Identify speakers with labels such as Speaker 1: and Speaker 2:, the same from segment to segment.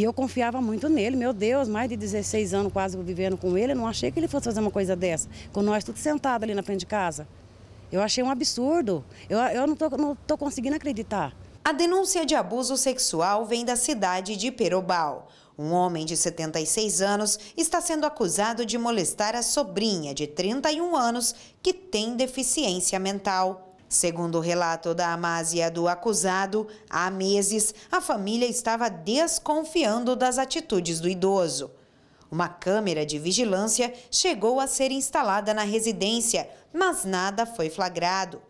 Speaker 1: E eu confiava muito nele, meu Deus, mais de 16 anos quase vivendo com ele, eu não achei que ele fosse fazer uma coisa dessa, com nós tudo sentado ali na frente de casa. Eu achei um absurdo, eu, eu não estou não tô conseguindo acreditar. A denúncia de abuso sexual vem da cidade de
Speaker 2: Perobal. Um homem de 76 anos está sendo acusado de molestar a sobrinha de 31 anos que tem deficiência mental. Segundo o relato da Amásia do acusado, há meses a família estava desconfiando das atitudes do idoso. Uma câmera de vigilância chegou a ser instalada na residência, mas nada foi flagrado.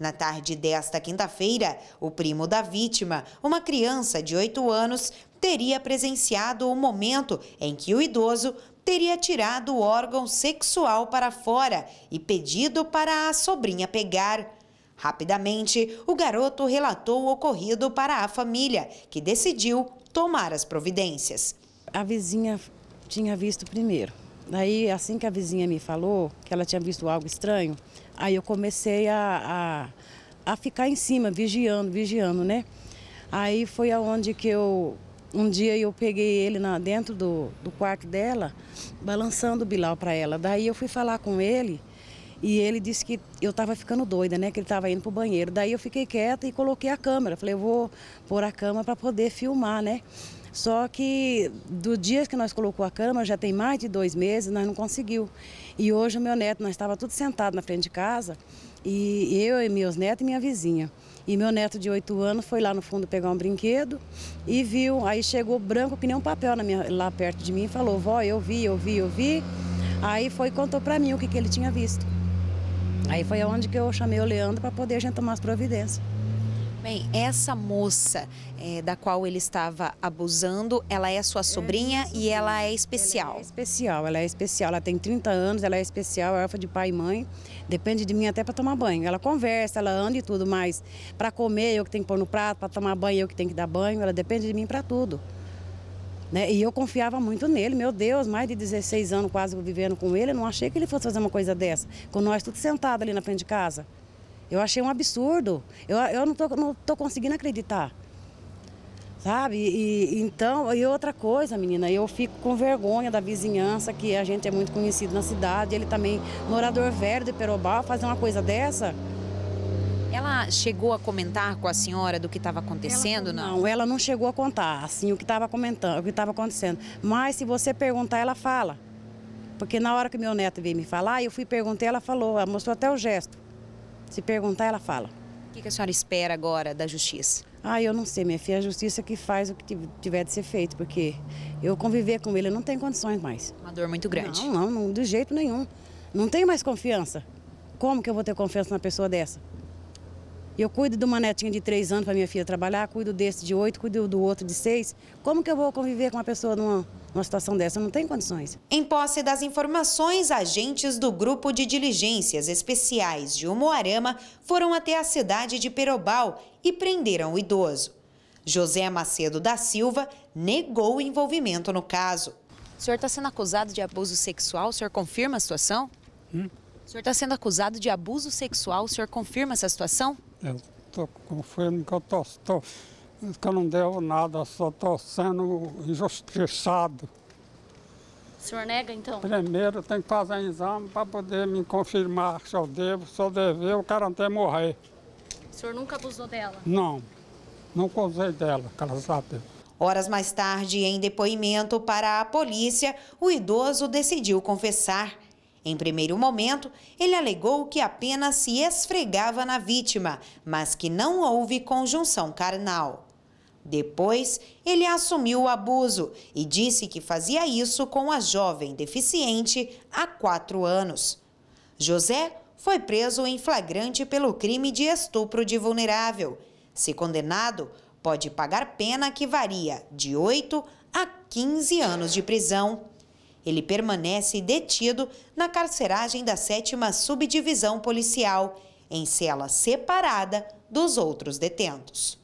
Speaker 2: Na tarde desta quinta-feira, o primo da vítima, uma criança de 8 anos, teria presenciado o momento em que o idoso teria tirado o órgão sexual para fora e pedido para a sobrinha pegar. Rapidamente, o garoto relatou o ocorrido para a família, que decidiu tomar as
Speaker 1: providências. A vizinha tinha visto primeiro. daí assim que a vizinha me falou que ela tinha visto algo estranho, aí eu comecei a, a, a ficar em cima, vigiando, vigiando, né? Aí foi aonde que eu um dia eu peguei ele na, dentro do, do quarto dela, balançando o Bilal para ela. Daí eu fui falar com ele e ele disse que eu estava ficando doida, né? Que ele estava indo para o banheiro. Daí eu fiquei quieta e coloquei a câmera. Falei, eu vou pôr a câmera para poder filmar, né? Só que do dia que nós colocou a câmera, já tem mais de dois meses, nós não conseguiu. E hoje o meu neto, nós estava tudo sentado na frente de casa, e eu e meus netos e minha vizinha. E meu neto de 8 anos foi lá no fundo pegar um brinquedo e viu, aí chegou branco que nem um papel minha, lá perto de mim e falou, vó, eu vi, eu vi, eu vi. Aí foi contou para mim o que, que ele tinha visto. Aí foi onde que eu chamei o Leandro para poder a gente tomar as providências. Bem, essa moça é, da qual ele estava abusando, ela é sua é, sobrinha é, e ela é especial. Ela é especial, ela é especial. Ela tem 30 anos, ela é especial, é órfã de pai e mãe. Depende de mim até para tomar banho. Ela conversa, ela anda e tudo, mas para comer eu que tenho que pôr no prato, para tomar banho eu que tenho que dar banho. Ela depende de mim para tudo. Né? E eu confiava muito nele, meu Deus, mais de 16 anos quase vivendo com ele, eu não achei que ele fosse fazer uma coisa dessa, com nós tudo sentado ali na frente de casa. Eu achei um absurdo, eu, eu não, tô, não tô conseguindo acreditar. Sabe? E, então, e outra coisa, menina, eu fico com vergonha da vizinhança, que a gente é muito conhecido na cidade, ele também, morador velho de Perobal, fazer uma coisa dessa. Ela chegou a comentar com a senhora do que estava acontecendo? Ela, não? não, ela não chegou a contar, assim, o que estava comentando, o que estava acontecendo. Mas se você perguntar, ela fala. Porque na hora que meu neto veio me falar, eu fui perguntar, ela falou, ela mostrou até o gesto. Se perguntar, ela fala. O que a senhora espera agora da justiça? Ah, eu não sei, minha filha, a justiça que faz o que tiver de ser feito, porque eu conviver com ele não tem condições mais. Uma dor muito grande. Não, não, não de jeito nenhum. Não tenho mais confiança. Como que eu vou ter confiança na pessoa dessa? Eu cuido de uma netinha de três anos para minha filha trabalhar, cuido desse de oito, cuido do outro de seis. Como que eu vou conviver com uma pessoa numa, numa situação dessa? Eu não tem condições. Em posse das informações, agentes
Speaker 2: do Grupo de Diligências Especiais de Umoarama foram até a cidade de Perobal e prenderam o idoso. José Macedo da Silva negou o envolvimento no caso. O senhor está sendo acusado de abuso sexual? O senhor confirma a situação? Hum? O senhor está sendo acusado de abuso sexual? O senhor confirma essa situação? Eu estou conforme que eu estou, que eu não devo nada, só estou sendo injustiçado.
Speaker 1: O senhor nega, então?
Speaker 2: Primeiro tem que fazer exame para poder me confirmar se eu devo, se eu dever, eu quero até morrer.
Speaker 1: O senhor nunca abusou dela?
Speaker 2: Não, nunca usei dela, graças a Deus. Horas mais tarde, em depoimento para a polícia, o idoso decidiu confessar em primeiro momento, ele alegou que apenas se esfregava na vítima, mas que não houve conjunção carnal. Depois, ele assumiu o abuso e disse que fazia isso com a jovem deficiente há quatro anos. José foi preso em flagrante pelo crime de estupro de vulnerável. Se condenado, pode pagar pena que varia de 8 a 15 anos de prisão. Ele permanece detido na carceragem da 7 Subdivisão Policial, em cela separada dos outros detentos.